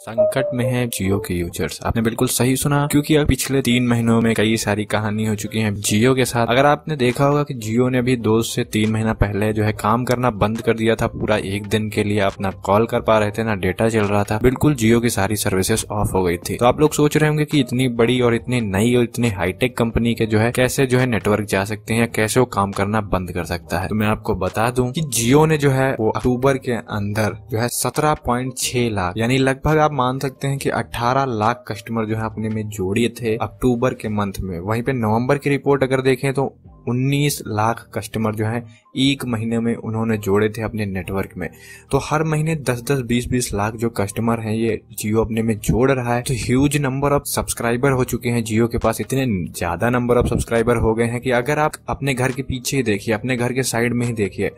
संकट में है जियो के यूजर्स आपने बिल्कुल सही सुना क्योंकि अब पिछले तीन महीनों में कई सारी कहानी हो चुकी है जियो के साथ अगर आपने देखा होगा कि जियो ने भी दो से तीन महीना पहले जो है काम करना बंद कर दिया था पूरा एक दिन के लिए आप ना कॉल कर पा रहे थे ना डेटा चल रहा था बिल्कुल जियो की सारी सर्विसेस ऑफ हो गई थी तो आप लोग सोच रहे होंगे की इतनी बड़ी और इतनी नई और इतनी हाईटेक कंपनी के जो है कैसे जो है नेटवर्क जा सकते हैं कैसे वो काम करना बंद कर सकता है तो मैं आपको बता दूं कि जियो ने जो है वो अक्टूबर के अंदर जो है सत्रह लाख यानी लगभग आप मान सकते हैं कि 18 लाख कस्टमर जो है अपने में जोड़िए थे अक्टूबर के मंथ में वहीं पे नवंबर की रिपोर्ट अगर देखें तो 19 लाख कस्टमर जो हैं एक महीने में उन्होंने जोड़े थे अपने नेटवर्क में तो हर महीने 10-10 20-20 लाख जो कस्टमर हैं ये जियो अपने में जोड़ रहा है तो ह्यूज नंबर ऑफ सब्सक्राइबर हो चुके हैं जियो के पास इतने ज़्यादा नंबर ऑफ सब्सक्राइबर हो गए हैं कि अगर आप अपने घर के पीछे ही देखिए अपने घर के साइड में ही देखिए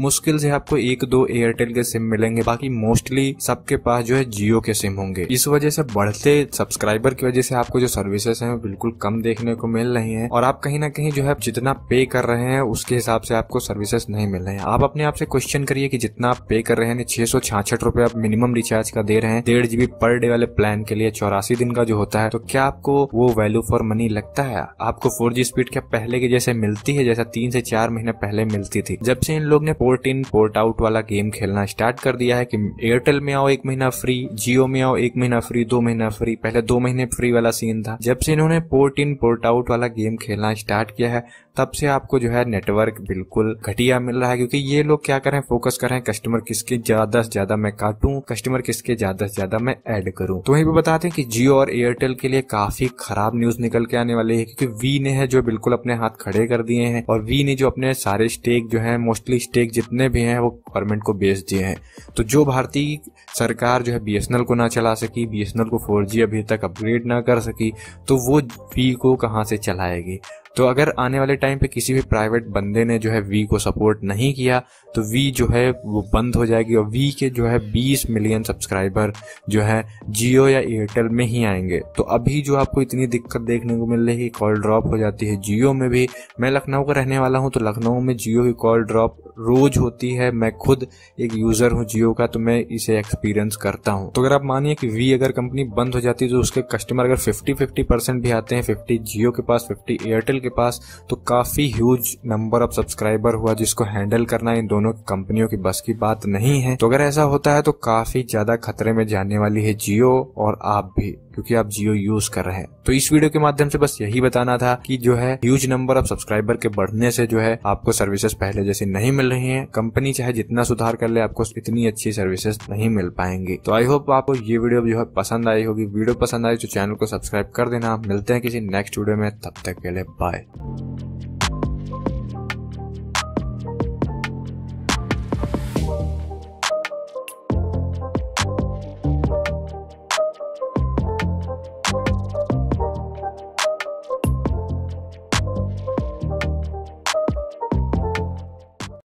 मुश्किल से आपको एक दो एयरटेल के सिम मिलेंगे बाकी मोस्टली सबके पास जो है जियो के सिम होंगे इस वजह से बढ़ते सब्सक्राइबर की वजह से आपको जो सर्विसेस है बिल्कुल कम देखने को मिल रही है और आप कहीं ना कहीं जो है जितना जितना पे कर रहे हैं उसके हिसाब से आपको सर्विसेज नहीं मिल रहे हैं आप अपने आप से क्वेश्चन करिए कि जितना आप पे कर रहे हैं छह सौ छियासठ रुपए आप मिनिमम रिचार्ज का दे रहे हैं डेढ़ जीबी पर डे वाले प्लान के लिए चौरासी दिन का जो होता है तो क्या आपको वो वैल्यू फॉर मनी लगता है आपको फोर जी स्पीड क्या पहले की जैसे मिलती है जैसा तीन से चार महीने पहले मिलती थी जब से इन लोग ने पोर्ट इन पोर्ट आउट वाला गेम खेलना स्टार्ट कर दिया है कि एयरटेल में आओ एक महीना फ्री जियो में आओ एक महीना फ्री दो महीना फ्री पहले दो महीने फ्री वाला सीन था जब से इन्होंने पोर्ट इन पोर्ट आउट वाला गेम खेलना स्टार्ट किया है तब से आपको जो है नेटवर्क बिल्कुल घटिया मिल रहा है क्योंकि ये लोग क्या करें फोकस कर रहे हैं कस्टमर किसके ज्यादा से ज्यादा मैं काटू कस्टमर किसके ज्यादा से ज्यादा मैं ऐड करूं तो वहीं भी बताते हैं कि जियो और एयरटेल के लिए काफी खराब न्यूज निकल के आने वाली है क्योंकि वी ने है जो बिल्कुल अपने हाथ खड़े कर दिए हैं और वी ने जो अपने सारे स्टेक जो है मोस्टली स्टेक जितने भी हैं वो गवर्नमेंट को बेच दिए हैं तो जो भारतीय सरकार जो है बी को ना चला सकी बी को फोर अभी तक अपग्रेड ना कर सकी तो वो वी को कहाँ से चलाएगी तो अगर आने वाले टाइम पे किसी भी प्राइवेट बंदे ने जो है वी को सपोर्ट नहीं किया तो वी जो है वो बंद हो जाएगी और वी के जो है 20 मिलियन सब्सक्राइबर जो है जियो या एयरटेल में ही आएंगे तो अभी जो आपको इतनी दिक्कत देखने को मिल रही है कॉल ड्रॉप हो जाती है जियो में भी मैं लखनऊ का रहने वाला हूँ तो लखनऊ में जियो की कॉल ड्रॉप रोज होती है मैं खुद एक यूजर हूँ जियो का तो मैं इसे एक्सपीरियंस करता हूँ तो अगर आप मानिए कि वी अगर कंपनी बंद हो जाती है तो उसके कस्टमर अगर फिफ्टी फिफ्टी परसेंट भी आते हैं फिफ्टी जियो के पास फिफ्टी एयरटेल के पास तो काफी ह्यूज नंबर ऑफ सब्सक्राइबर हुआ जिसको हैंडल करना इन दोनों कंपनियों की बस की बात नहीं है तो अगर ऐसा होता है तो काफी ज्यादा खतरे में जाने वाली है जियो और आप भी क्योंकि आप जियो यूज कर रहे हैं तो इस वीडियो के माध्यम से बस यही बताना था कि जो है ह्यूज नंबर ऑफ सब्सक्राइबर के बढ़ने से जो है आपको सर्विसेज पहले जैसे नहीं मिल मिल है कंपनी चाहे जितना सुधार कर ले आपको इतनी अच्छी सर्विसेज नहीं मिल पाएंगी तो आई होप आपको ये वीडियो जो है पसंद आई होगी वीडियो पसंद आई तो चैनल को सब्सक्राइब कर देना मिलते हैं किसी नेक्स्ट वीडियो में तब तक के लिए बाय